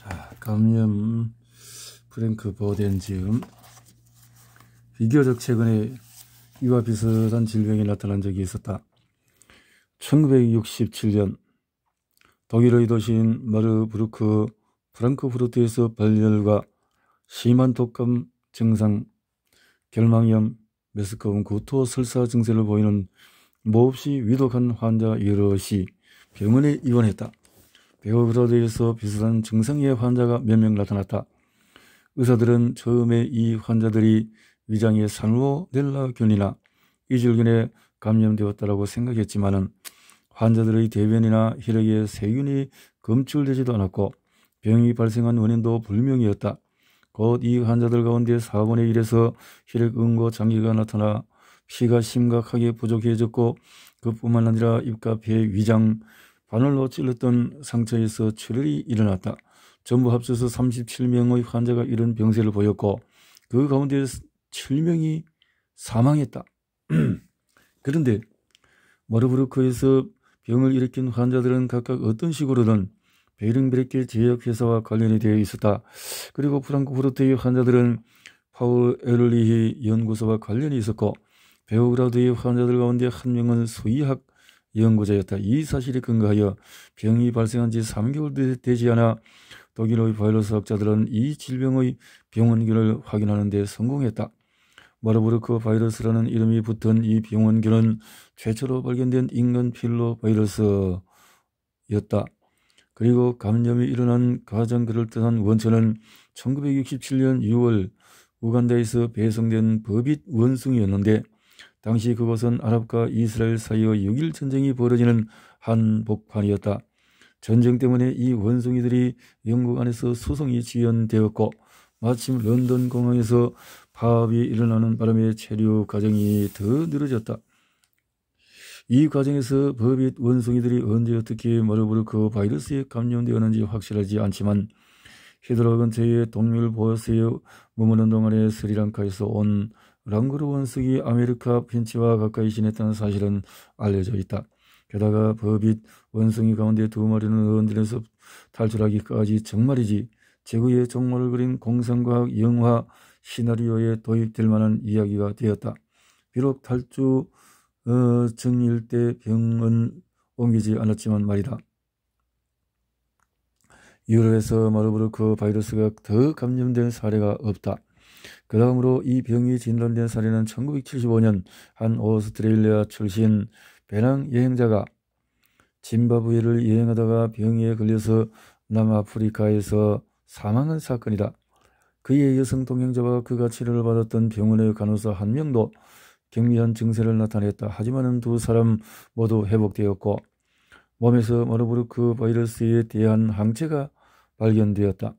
자, 감염 프랭크 버덴지음 비교적 최근에 이와 비슷한 질병이 나타난 적이 있었다. 1967년 독일의 도시인 마르부르크 프랑크푸르트에서 발열과 심한 독감 증상, 결막염 메스꺼움, 구토, 설사 증세를 보이는 몹시 위독한 환자 여럿이 병원에 입원했다. 배어브러드에 서 비슷한 증상의 환자가 몇 명 나타났다. 의사들은 처음에 이 환자들이 위장에 산후넬라균이나 이질균에 감염되었다고 생각했지만은 환자들의 대변이나 혈액에 세균이 검출되지도 않았고 병이 발생한 원인도 불명이었다. 곧 이 환자들 가운데 4분의 1에서 혈액 응고 장기가 나타나 피가 심각하게 부족해졌고 그뿐만 아니라 입가 폐, 위장, 바늘로 찔렀던 상처에서 출혈이 일어났다. 전부 합쳐서 37명의 환자가 이런 병세를 보였고 그 가운데 7명이 사망했다. 그런데 마르브르크에서 병을 일으킨 환자들은 각각 어떤 식으로든 베링베르케 제약회사와 관련이 되어 있었다. 그리고 프랑크푸르트의 환자들은 파울 에를리히 연구소와 관련이 있었고 베오그라드의 환자들 가운데 한 명은 수의학 예언고자였다. 이 사실이 근거하여 병이 발생한 지 3개월 되지 않아 독일의 바이러스 학자들은 이 질병의 병원균을 확인하는 데 성공했다. 마르부르크 바이러스라는 이름이 붙은 이 병원균은 최초로 발견된 인간 필로 바이러스였다. 그리고 감염이 일어난 가장 그럴듯한 원천은 1967년 6월 우간다에서 배송된 버빗 원숭이였는데 당시 그것은 아랍과 이스라엘 사이의 6일 전쟁이 벌어지는 한복판이었다. 전쟁 때문에 이 원숭이들이 영국 안에서 소송이 지연되었고 마침 런던 공항에서 파업이 일어나는 바람에 체류 과정이 더 늘어졌다. 이 과정에서 버빗 원숭이들이 언제 어떻게 마르부르크 그 바이러스에 감염되었는지 확실하지 않지만 히드라 근처의 동물 보호세에 머무는 동안에 스리랑카에서 온 랑그르 원석이 아메리카 벤치와 가까이 지냈다는 사실은 알려져 있다. 게다가 버빗 원숭이 가운데 두 마리는 의원들에서 탈출하기까지 정말이지 제국의 종말을 그린 공상과학 영화 시나리오에 도입될 만한 이야기가 되었다. 비록 탈주 어, 정일 때 병은 옮기지 않았지만 말이다. 유럽에서 마르부르크 바이러스가 더 감염된 사례가 없다. 그 다음으로 이 병이 진단된 사례는 1975년 한 오스트레일리아 출신 배낭 여행자가 짐바브웨를 여행하다가 병에 걸려서 남아프리카에서 사망한 사건이다. 그의 여성 동행자와 그가 치료를 받았던 병원의 간호사 한 명도 경미한 증세를 나타냈다. 하지만 두 사람 모두 회복되었고 몸에서 마르부르크 그 바이러스에 대한 항체가 발견되었다.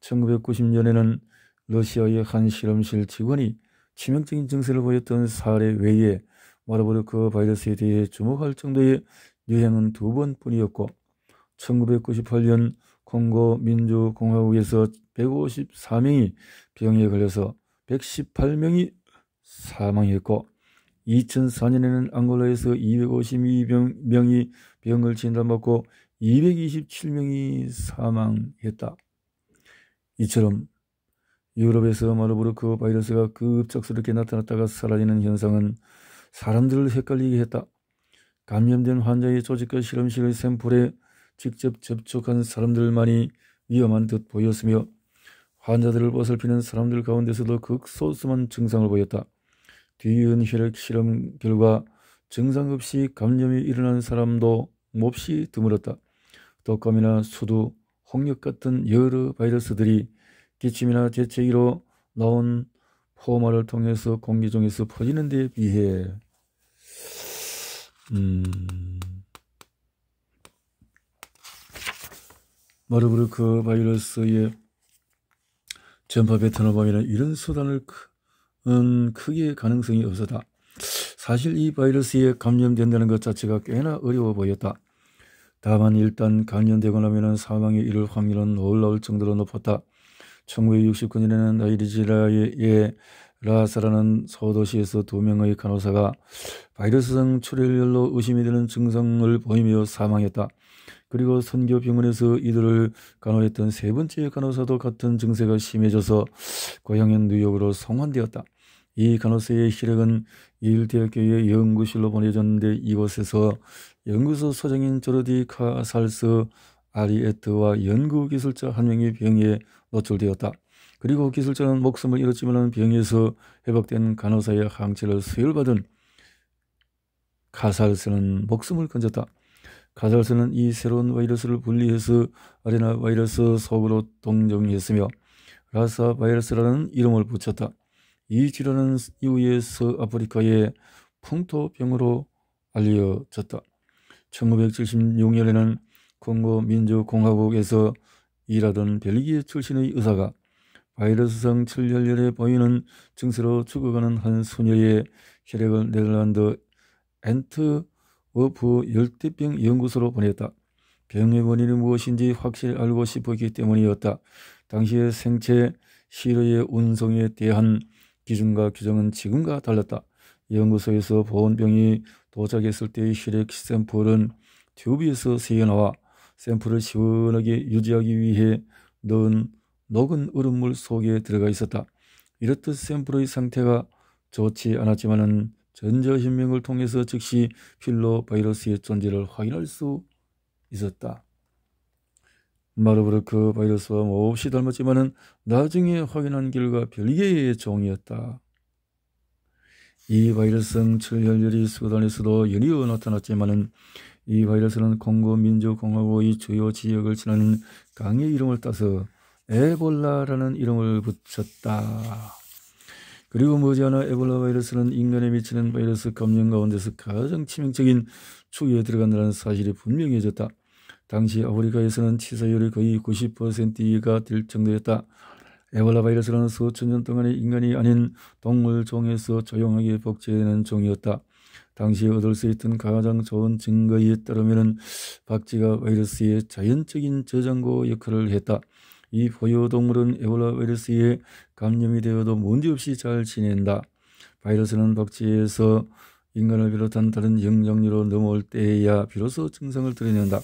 1990년에는 러시아의 한 실험실 직원이 치명적인 증세를 보였던 사례 외에 마르버르크 그 바이러스에 대해 주목할 정도의 유행은 두 번뿐이었고 1998년 콩고 민주공화국에서 154명이 병에 걸려서 118명이 사망했고 2004년에는 앙골라에서 252명이 병을 진단받고 227명이 사망했다. 이처럼 유럽에서 마르부르크 바이러스가 급작스럽게 나타났다가 사라지는 현상은 사람들을 헷갈리게 했다. 감염된 환자의 조직과 실험실의 샘플에 직접 접촉한 사람들만이 위험한 듯 보였으며 환자들을 보살피는 사람들 가운데서도 극소수만 증상을 보였다. 뒤은 혈액 실험 결과 증상 없이 감염이 일어난 사람도 몹시 드물었다. 독감이나 수두, 홍역 같은 여러 바이러스들이 기침이나 재채기로 나온 포말을 통해서 공기 중에서 퍼지는 데에 비해 음, 마르브르크 그 바이러스의 전파 베트남 범위는 이런 수단을 큰, 크게 가능성이 없었다. 사실 이 바이러스에 감염된다는 것 자체가 꽤나 어려워 보였다. 다만 일단 감염되고 나면 사망에 이를 확률은 놀라울 정도로 높았다. 1969년에는 나이리지라아의 라사라는 소도시에서 두 명의 간호사가 바이러스성 출혈열로 의심이 되는 증상을 보이며 사망했다. 그리고 선교 병원에서 이들을 간호했던 세 번째 간호사도 같은 증세가 심해져서 고향인 뉴욕으로 송환되었다. 이 간호사의 실력은 일대학교의 연구실로 보내졌는데 이곳에서 연구소 소장인 조르디 카살스 아리에트와 연구기술자 한명의 병에 노출되었다. 그리고 기술자는 목숨을 잃었지만 병에서 회복된 간호사의 항체를 수혈받은 카살스는 목숨을 건졌다. 카살스는이 새로운 바이러스를 분리해서 아레나 바이러스 속으로 동정했으며 라사 바이러스라는 이름을 붙였다. 이 질환은 이후에 서아프리카의 풍토병으로 알려졌다. 1976년에는 콩고 민주공화국에서 일하던 벨기에 출신의 의사가 바이러스성 출혈열에 보이는 증세로 죽어가는 한 소녀의 혈액을 네덜란드 엔트워프 열대병 연구소로 보냈다. 병의 원인이 무엇인지 확실히 알고 싶었기 때문이었다. 당시의 생체 시료의 운송에 대한 기준과 규정은 지금과 달랐다. 연구소에서 보온병이 도착했을 때의 혈액 샘플은 튜브에서 새어나와 샘플을 시원하게 유지하기 위해 넣은 녹은 얼음물 속에 들어가 있었다. 이렇듯 샘플의 상태가 좋지 않았지만은 전자현명을 통해서 즉시 필로 바이러스의 존재를 확인할 수 있었다. 마르브르크 바이러스와 몹시 닮았지만은 나중에 확인한 결과 별개의 종이었다. 이 바이러스성 출혈열이 수단에서도 연이어 나타났지만은 이 바이러스는 공고 민주공화국의 주요 지역을 지나는 강의 이름을 따서 에볼라라는 이름을 붙였다. 그리고 머지하나 에볼라 바이러스는 인간에 미치는 바이러스 감염 가운데서 가장 치명적인 추위에 들어간다는 사실이 분명해졌다. 당시 아프리카에서는 치사율이 거의 90%가 될 정도였다. 에볼라 바이러스는 수천 년동안에 인간이 아닌 동물 종에서 조용하게 복제되는 종이었다. 당시 얻을 수 있던 가장 좋은 증거에 따르면 박쥐가 바이러스의 자연적인 저장고 역할을 했다. 이 포유동물은 에볼라 바이러스에 감염이 되어도 문제없이 잘 지낸다. 바이러스는 박쥐에서 인간을 비롯한 다른 영장류로 넘어올 때에야 비로소 증상을 드러낸다.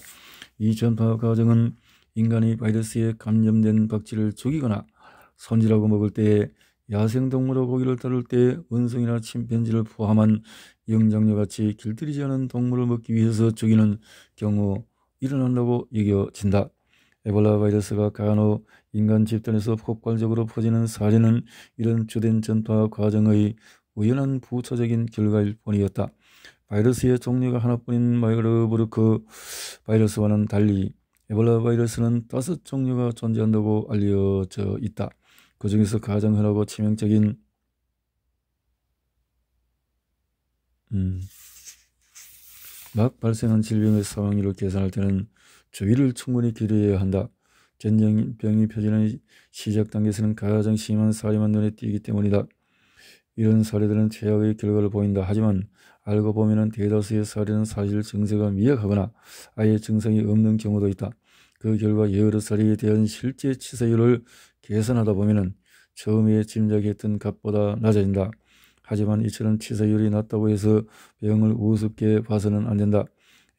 이 전파 과정은 인간이 바이러스에 감염된 박쥐를 죽이거나 손질하고 먹을 때에 야생동물의 고기를 다룰 때 원숭이나 침팬지를 포함한 영장류같이 길들이지 않은 동물을 먹기 위해서 죽이는 경우 일어난다고 여겨진다. 에볼라 바이러스가 가한후 인간 집단에서 폭발적으로 퍼지는 사례는 이런 주된 전파 과정의 우연한 부차적인 결과일 뿐이었다. 바이러스의 종류가 하나뿐인 마이그르브르크 바이러스와는 달리 에볼라 바이러스는 다섯 종류가 존재한다고 알려져 있다. 그 중에서 가장 흔하고 치명적인 음. 막 발생한 질병의 상황률을 계산할 때는 주의를 충분히 기려해야 한다. 전쟁병이 표지는 시작 단계에서는 가장 심한 사례만 눈에 띄기 때문이다. 이런 사례들은 최악의 결과를 보인다. 하지만 알고 보면 대다수의 사례는 사실 증세가 미약하거나 아예 증상이 없는 경우도 있다. 그 결과 여러 사례에 대한 실제 치사율을 계산하다 보면 처음에 짐작했던 값보다 낮아진다. 하지만 이처럼 치사율이 낮다고 해서 병을 우습게 봐서는 안 된다.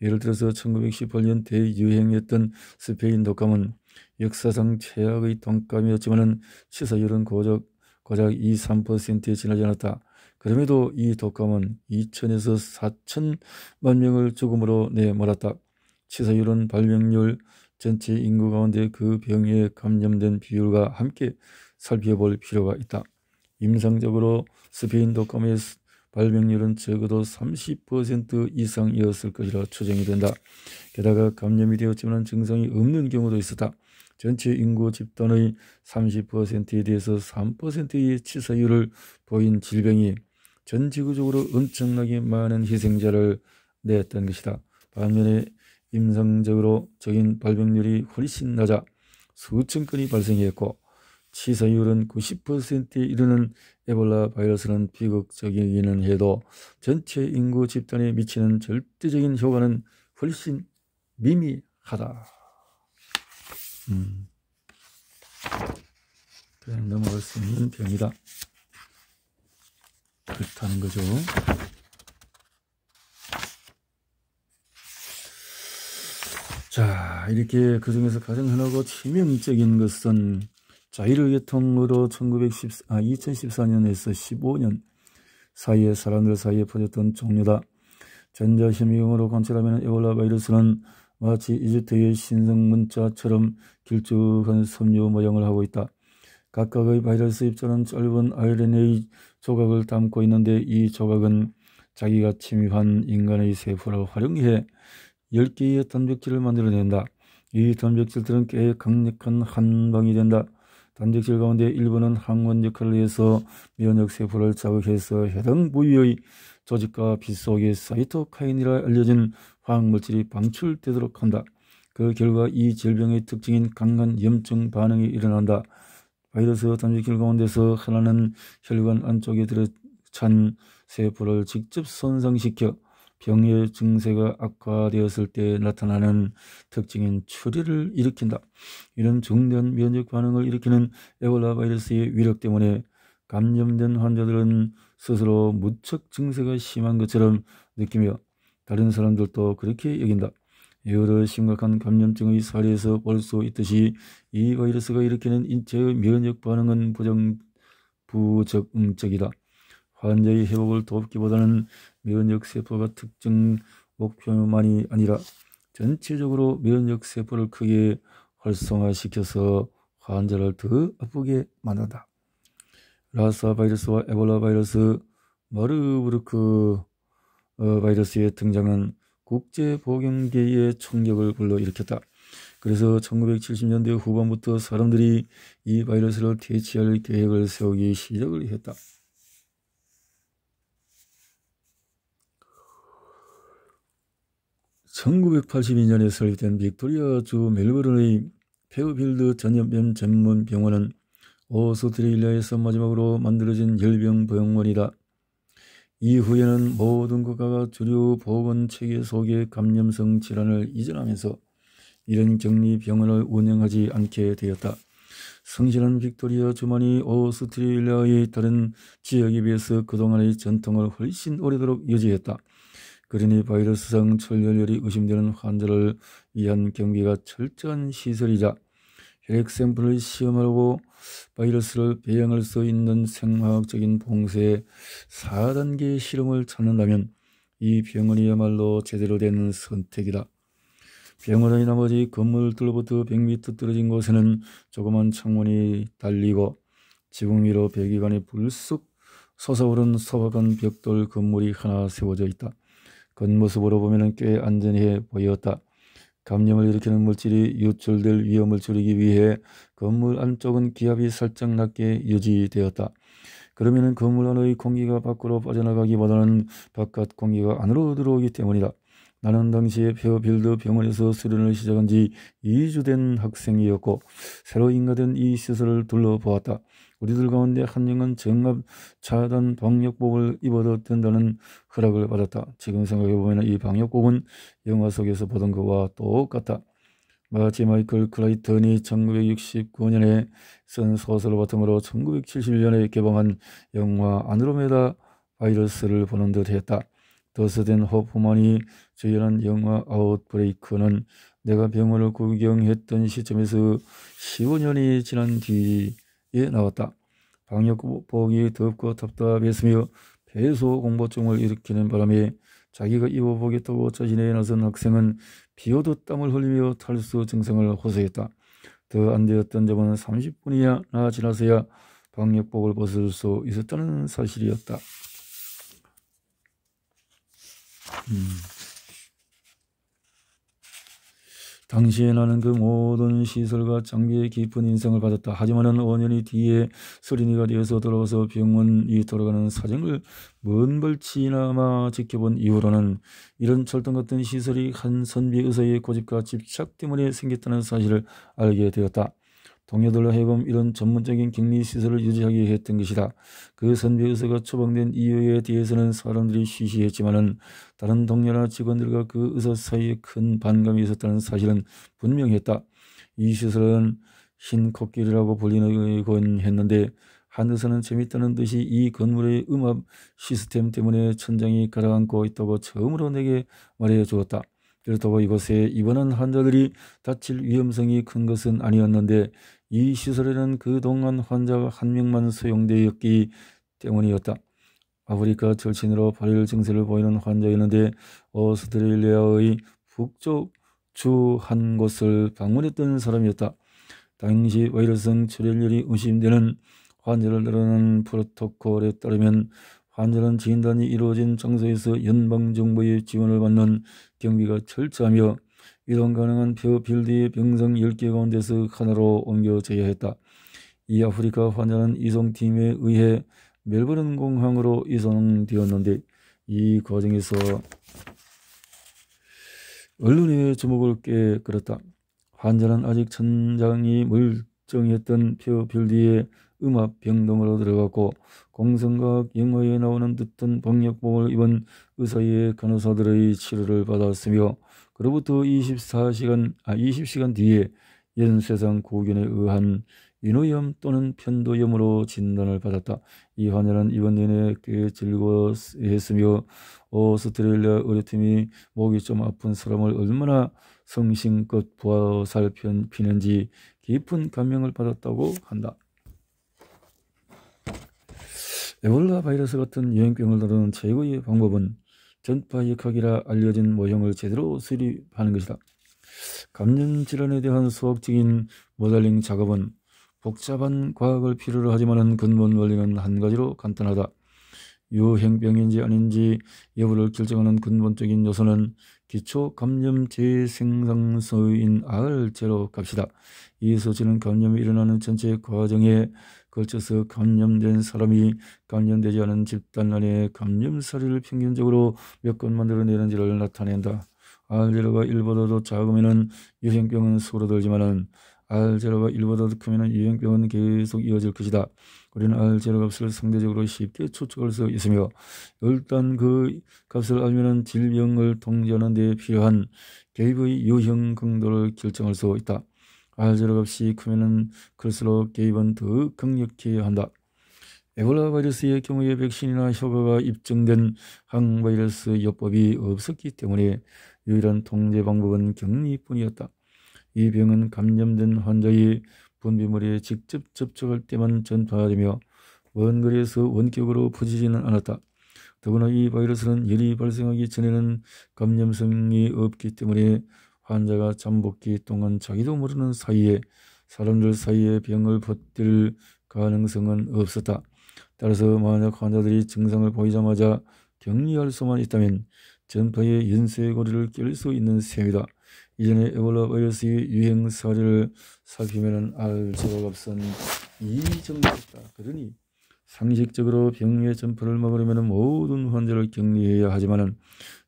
예를 들어서 1918년 대유행했던 스페인 독감은 역사상 최악의 독감이었지만 치사율은 고작, 고작 2, 3%에 지나지 않았다. 그럼에도 이 독감은 2천에서 4천만 명을 죽음으로 내몰았다. 치사율은 발병률 전체 인구 가운데 그 병에 감염된 비율과 함께 살펴볼 필요가 있다. 임상적으로 스페인 독감의 발병률은 적어도 30% 이상이었을 것이라 추정이 된다. 게다가 감염이 되었지만 증상이 없는 경우도 있었다. 전체 인구 집단의 30%에 대해서 3%의 치사율을 보인 질병이 전 지구적으로 엄청나게 많은 희생자를 내었던 것이다. 반면에 임상적으로 적인 발병률이 훨씬 낮아 수천 건이 발생했고 치사율은 90%에 이르는 에볼라 바이러스는 비극적이기는 해도 전체 인구 집단에 미치는 절대적인 효과는 훨씬 미미하다. 음. 그냥 넘어갈 수 있는 병이다. 그렇다는 거죠. 자, 이렇게 그중에서 가장 흔하고 치명적인 것은 자, 유를 계통으로 1914, 아, 2014년에서 15년 사이에 사람들 사이에 퍼졌던 종류다. 전자심미용으로 관찰하면 에볼라 바이러스는 마치 이집트의 신성문자처럼 길쭉한 섬유 모양을 하고 있다. 각각의 바이러스 입자는 짧은 RNA 조각을 담고 있는데 이 조각은 자기가 침입한 인간의 세포를 활용해 10개의 단백질을 만들어낸다. 이 단백질들은 꽤 강력한 한방이 된다. 단백질 가운데 일부는 항원 역할을 위해서 면역 세포를 자극해서 해당 부위의 조직과 피 속에 사이토카인이라 알려진 화학물질이 방출되도록 한다. 그 결과 이 질병의 특징인 강간 염증 반응이 일어난다. 바이러스 단백질 가운데서 하나는 혈관 안쪽에 들어찬 세포를 직접 손상시켜 병의 증세가 악화되었을 때 나타나는 특징인 출리를 일으킨다. 이런 중대한 면역 반응을 일으키는 에볼라 바이러스의 위력 때문에 감염된 환자들은 스스로 무척 증세가 심한 것처럼 느끼며 다른 사람들도 그렇게 여긴다. 여러 심각한 감염증의 사례에서 볼 수 있듯이 이 바이러스가 일으키는 인체의 면역 반응은 부정, 부적응적이다. 환자의 회복을 돕기보다는 면역세포가 특정 목표만이 아니라 전체적으로 면역세포를 크게 활성화시켜서 환자를 더 아프게 만든다. 라사 바이러스와 에볼라 바이러스, 마르브르크 어, 바이러스의 등장은 국제보경계의 충격을 불러일으켰다. 그래서 1970년대 후반부터 사람들이 이 바이러스를 대체할 계획을 세우기 시작을 했다. 1982년에 설립된 빅토리아주 멜버른의 페어필드 전염병 전문 병원은 오스트레일리아에서 마지막으로 만들어진 열병병원이다. 이후에는 모든 국가가 주류 보건 체계 속의 감염성 질환을 이전하면서 이런 격리 병원을 운영하지 않게 되었다. 성실한 빅토리아 주만이 오스트레일리아의 다른 지역에 비해서 그동안의 전통을 훨씬 오래도록 유지했다. 그러니 바이러스성 출혈열이 의심되는 환자를 위한 경비가 철저한 시설이자 혈액 샘플을 시험하고 바이러스를 배양할 수 있는 생화학적인 봉쇄 4단계 실험을 찾는다면 이 병원이야말로 제대로 된 선택이다. 병원의 나머지 건물들로부터 100m 떨어진 곳에는 조그만 창문이 달리고 지붕 위로 배기관이 불쑥 솟아오른 소박한 벽돌 건물이 하나 세워져 있다. 겉모습으로 보면 꽤 안전해 보였다. 감염을 일으키는 물질이 유출될 위험을 줄이기 위해 건물 안쪽은 기압이 살짝 낮게 유지되었다. 그러면 건물 안의 공기가 밖으로 빠져나가기보다는 바깥 공기가 안으로 들어오기 때문이다. 나는 당시에 페어필드 병원에서 수련을 시작한 지 2주 된 학생이었고 새로 인가된 이 시설을 둘러보았다. 우리들 가운데 한명은 정갑 차단 방역복을 입어도 된다는 허락을 받았다. 지금 생각해보면 이 방역복은 영화 속에서 보던 것과 똑같다. 마치 마이클 클라이턴이 1969년에 쓴 소설을 바탕으로 1971년에 개봉한 영화 안드로메다 바이러스를 보는 듯 했다. 더스덴 호프만이 주연한 영화 아웃브레이크는 내가 병원을 구경했던 시점에서 15년이 지난 뒤예 나왔다. 방역복이 덥고 답답했으며 배소 공포증을 일으키는 바람에 자기가 입어보겠다고 자신에 나선 학생은 비오도 땀을 흘리며 탈수 증상을 호소했다. 더안 되었던 점은 30분이나 지나서야 방역복을 벗을 수 있었다는 사실이었다. 음. 당시에 나는 그 모든 시설과 장비의 깊은 인상을 받았다. 하지만은 5년이 뒤에 서린이가 되어서 돌아와서 병원이 돌아가는 사정을 먼 벌치나마 지켜본 이후로는 이런 철통 같은 시설이 한 선비 의사의 고집과 집착 때문에 생겼다는 사실을 알게 되었다. 동료들로 해금 이런 전문적인 격리 시설을 유지하기 위해 했던 것이다. 그 선비 의사가 처방된 이유에 대해서는 사람들이 쉬쉬했지만은 다른 동료나 직원들과 그 의사 사이에 큰 반감이 있었다는 사실은 분명했다. 이 시설은 흰 코끼리라고 불리곤 했는데 한 의사는 재밌다는 듯이 이 건물의 음압 시스템 때문에 천장이 가라앉고 있다고 처음으로 내게 말해 주었다. 그렇다고 이곳에 입원한 환자들이 다칠 위험성이 큰 것은 아니었는데 이 시설에는 그동안 환자가 한 명만 소용되었기 때문이었다. 아프리카 절친으로 발열 증세를 보이는 환자였는데 오스트레일리아의 북쪽 주 한 곳을 방문했던 사람이었다. 당시 바이러스성 출혈열이 의심되는 환자를 늘어난 프로토콜에 따르면 환자는 진단이 이루어진 장소에서 연방정부의 지원을 받는 경비가 철저하며 이동 가능한 표 빌드의 병성 10개 가운데서 하나로 옮겨져야 했다. 이 아프리카 환자는 이송팀에 의해 멜버른 공항으로 이송되었는데 이 과정에서 언론의 주목을 깨끌었다. 환자는 아직 천장이 멀쩡했던 표빌드의 음압 병동으로 들어갔고 공성각 영화에 나오는 듯한 병력복을 입은 의사의 간호사들의 치료를 받았으며 그로부터 24시간 아 20시간 뒤에 연쇄상 고균에 의한 인후염 또는 편도염으로 진단을 받았다. 이 환자는 입원 내내 꽤 즐거워했으며 오스트레일리아 의료팀이 목이 좀 아픈 사람을 얼마나 성심껏 보살피는지 깊은 감명을 받았다고 한다. 에볼라 바이러스 같은 여행병을 다루는 최고의 방법은 전파역학이라 알려진 모형을 제대로 수립하는 것이다. 감염 질환에 대한 수학적인 모델링 작업은 복잡한 과학을 필요로 하지만은 근본 원리는 한 가지로 간단하다. 유행병인지 아닌지 여부를 결정하는 근본적인 요소는 기초 감염 재생산소인 R제로 갑시다. 이 소지는 감염이 일어나는 전체 과정에 걸쳐서 감염된 사람이 감염되지 않은 집단 안에 감염 사례를 평균적으로 몇 건 만들어내는지를 나타낸다. R제로가 1보다도 작으면 유행병은 수그러들지만은 R제로가 1보다도 크면 유행병은 계속 이어질 것이다. 우리는 알제료 값을 상대적으로 쉽게 추측할 수 있으며 일단 그 값을 알면은 질병을 통제하는 데 필요한 개입의 유형 강도를 결정할 수 있다. 알제료 값이 크면은 클수록 개입은 더 강력해야 한다. 에볼라 바이러스의 경우에 백신이나 효과가 입증된 항바이러스 요법이 없었기 때문에 유일한 통제 방법은 격리뿐이었다. 이 병은 감염된 환자의 분비물이 직접 접촉할 때만 전파되며 원거리에서 원격으로 퍼지지는 않았다. 더구나 이 바이러스는 열이 발생하기 전에는 감염성이 없기 때문에 환자가 잠복기 동안 자기도 모르는 사이에 사람들 사이에 병을 퍼뜨릴 가능성은 없었다. 따라서 만약 환자들이 증상을 보이자마자 격리할 수만 있다면 전파의 연쇄 고리를 깰 수 있는 셈이다. 이전에 에볼라 바이러스의 유행 사례를 살피면 알 수가 없은 이 정도였다. 그러니 상식적으로 병의 전파를 막으려면 모든 환자를 격리해야 하지만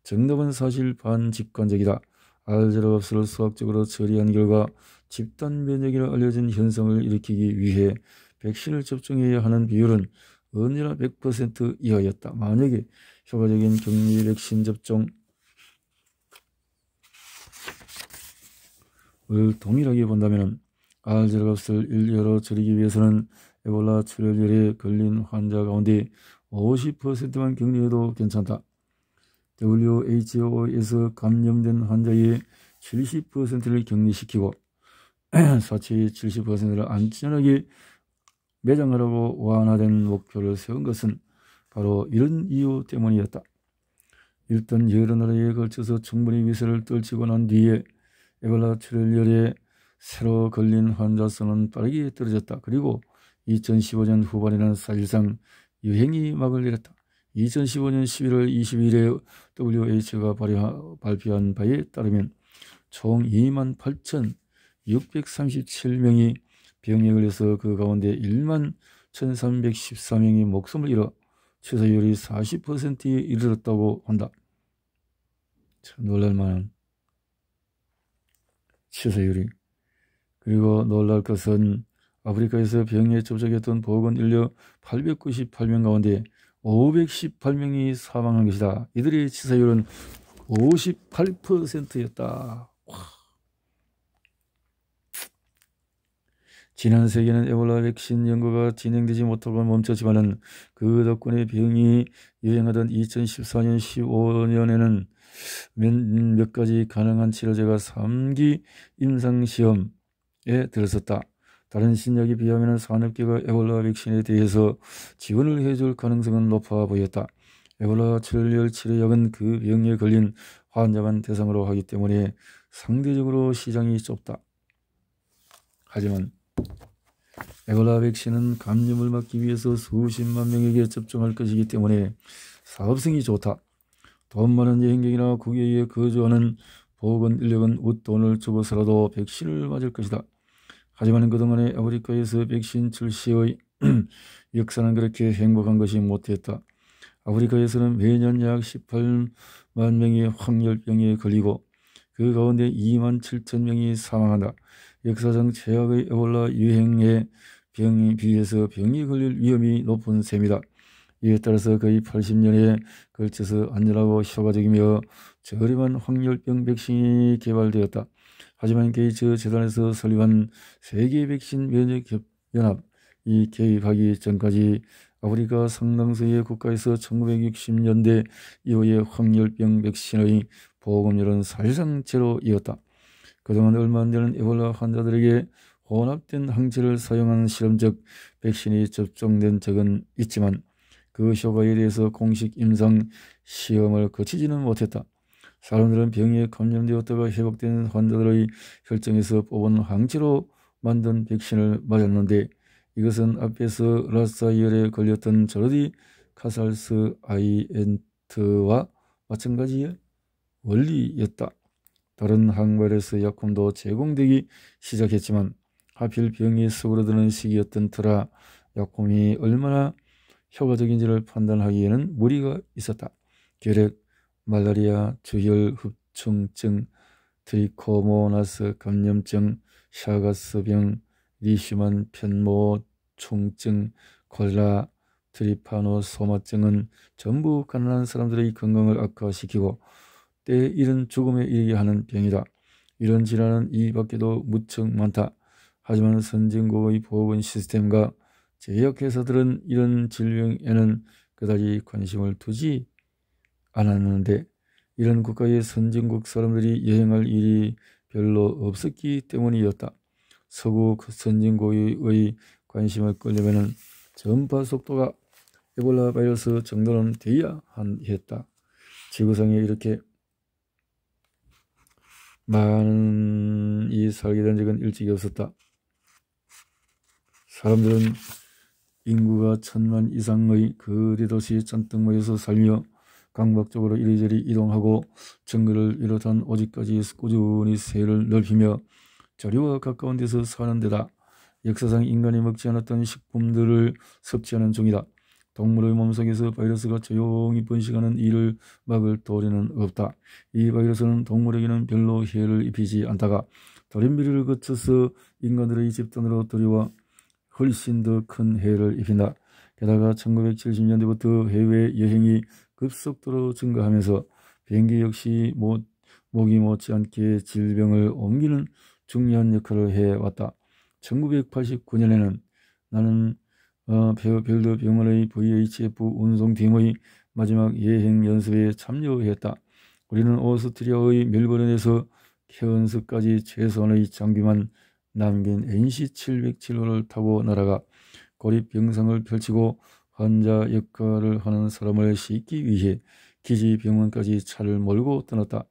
정답은 사실 반직관적이다. 알제로밥스를 수학적으로 처리한 결과 집단 면역이라 알려진 현상을 일으키기 위해 백신을 접종해야 하는 비율은 언제나 100% 이하였다. 만약에 효과적인 격리 백신 접종 을 동일하게 본다면 알제르 값을 일여로 줄이기 위해서는 에볼라 출혈열에 걸린 환자 가운데 50%만 격리해도 괜찮다. WHO에서 감염된 환자의 70%를 격리시키고 사체의 70%를 안전하게 매장하라고 완화된 목표를 세운 것은 바로 이런 이유 때문이었다. 일단 여러 나라에 걸쳐서 충분히 위세를 떨치고 난 뒤에 에볼라 출혈열에 새로 걸린 환자 수는 빠르게 떨어졌다. 그리고 2015년 후반에는 사실상 유행이 막을 내렸다. 2015년 11월 20일에 WHO가 발효, 발표한 바에 따르면 총 2만 8,637명이 병역을해서그 가운데 1만 1,314명이 목숨을 잃어 최소율이 40%에 이르렀다고 한다. 참 놀랄만한 치사율이 그리고 놀랄 것은 아프리카에서 병에 접촉했던 보건 인력 898명 가운데 518명이 사망한 것이다. 이들의 치사율은 58%였다. 와. 지난 세기는 에볼라 백신 연구가 진행되지 못하고 멈췄지만은 그 덕분에 병이 유행하던 2014년 15년에는 몇, 몇 가지 가능한 치료제가 3기 임상시험에 들었었다 다른 신약에 비하면 산업계가 에볼라 백신에 대해서 지원을 해줄 가능성은 높아 보였다. 에볼라 출혈 치료약은 그 병에 걸린 환자만 대상으로 하기 때문에 상대적으로 시장이 좁다. 하지만 에볼라 백신은 감염을 막기 위해서 수십만 명에게 접종할 것이기 때문에 사업성이 좋다. 돈 많은 여행객이나 국외에 거주하는 보건 인력은 웃돈을 주고서라도 백신을 맞을 것이다. 하지만 그동안에 아프리카에서 백신 출시의 역사는 그렇게 행복한 것이 못했다. 아프리카에서는 매년 약 18만 명의 황열병에 걸리고 그 가운데 2만 7천 명이 사망한다. 역사상 최악의 에볼라 유행에 병이 비해서 병이 걸릴 위험이 높은 셈이다. 이에 따라서 거의 80년에 걸쳐서 안전하고 효과적이며 저렴한 황열병 백신이 개발되었다. 하지만 게이츠 재단에서 설립한 세계 백신 면역 연합 이 개입하기 전까지 아프리카 상당수의 국가에서 1960년대 이후에 황열병 백신의 보험률은 사실상 제로이었다. 그동안 얼마 안 되는 에볼라 환자들에게 혼합된 항체를 사용한 실험적 백신이 접종된 적은 있지만 그 효과에 대해서 공식 임상 시험을 거치지는 못했다. 사람들은 병에 감염되었다가 회복된 환자들의 혈정에서 뽑은 항체로 만든 백신을 맞았는데 이것은 앞에서 라사이열에 걸렸던 저르디 카살스 아이엔트와 마찬가지에 원리였다. 다른 항발에서 약품도 제공되기 시작했지만 하필 병이 수그러드는 시기였던 터라 약품이 얼마나 효과적인지를 판단하기에는 무리가 있었다. 결핵, 말라리아, 주혈, 흡충증, 트리코모나스 감염증, 샤가스병, 리슈만 편모, 충증, 콜라, 트리파노소마증은 전부 가난한 사람들의 건강을 악화시키고 때 이런 죽음에 이르게 하는 병이다. 이런 질환은 이 밖에도 무척 많다. 하지만 선진국의 보건 시스템과 제약회사들은 이런 질병에는 그다지 관심을 두지 않았는데 이런 국가의 선진국 사람들이 여행할 일이 별로 없었기 때문이었다. 서구 그 선진국의 관심을 끌려면 전파 속도가 에볼라 바이러스 정도는 돼야 했다. 지구상에 이렇게 많은 이 살게 된 적은 일찍이 없었다. 사람들은 인구가 천만 이상의 거대 도시 잔뜩 모여서 살며 강박적으로 이리저리 이동하고 정글을 이뤄탄 오지까지 꾸준히 세를 넓히며 자리와 가까운 데서 사는 데다 역사상 인간이 먹지 않았던 식품들을 섭취하는 중이다 동물의 몸속에서 바이러스가 조용히 번식하는 일을 막을 도리는 없다. 이 바이러스는 동물에게는 별로 해를 입히지 않다가 돌연미를 거쳐서 인간들의 집단으로 들여와 훨씬 더 큰 해를 입힌다. 게다가 1970년대부터 해외 여행이 급속도로 증가하면서 비행기 역시 못, 목이 못지않게 질병을 옮기는 중요한 역할을 해왔다. 1989년에는 나는 어, 별도병원의 VHF 운송팀의 마지막 예행 연습에 참여했다. 우리는 오스트리아의 멜버른에서 케언스까지 최선의 장비만 남긴 NC707호를 타고 날아가 고립 병상을 펼치고 환자 역할을 하는 사람을 씻기 위해 기지 병원까지 차를 몰고 떠났다.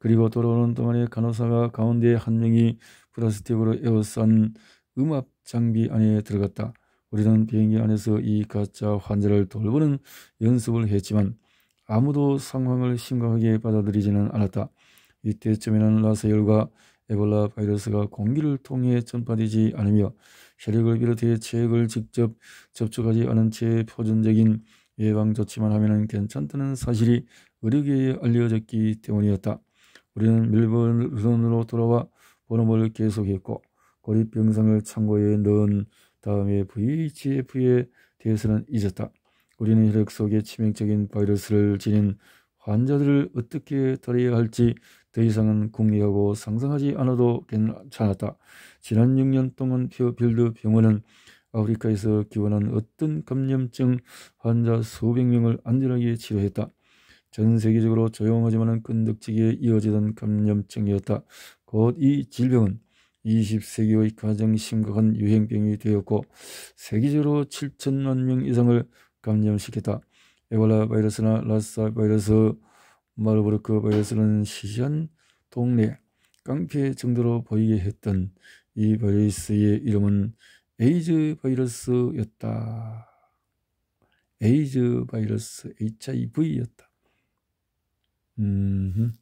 그리고 돌아오는 동안에 간호사가 가운데 한 명이 플라스틱으로 에워싼 음압 장비 안에 들어갔다. 우리는 비행기 안에서 이 가짜 환자를 돌보는 연습을 했지만 아무도 상황을 심각하게 받아들이지는 않았다. 이때쯤에는 라세열과 에볼라 바이러스가 공기를 통해 전파되지 않으며 혈액을 비롯해 체액을 직접 접촉하지 않은 채 표준적인 예방조치만 하면 괜찮다는 사실이 의료계에 알려졌기 때문이었다. 우리는 밀번으로 돌아와 본업을 계속했고 고립병상을 창고에 넣은 다음에 VHF에 대해서는 잊었다. 우리는 혈액 속에 치명적인 바이러스를 지닌 환자들을 어떻게 다뤄야 할지 더 이상은 궁리하고 상상하지 않아도 괜찮았다. 지난 6년 동안 퓨어필드 병원은 아프리카에서 기원한 어떤 감염증 환자 수백 명을 안전하게 치료했다. 전 세계적으로 조용하지만 끈덕지게 이어지던 감염증이었다. 곧 이 질병은 20세기의 가장 심각한 유행병이 되었고 세계적으로 7천만 명 이상을 감염시켰다. 에볼라 바이러스나 라사 바이러스, 마르부르크 바이러스는 시시 동네 깡패 정도로 보이게 했던 이 바이러스의 이름은 에이즈 바이러스였다. 에이즈 바이러스 HIV였다. 음.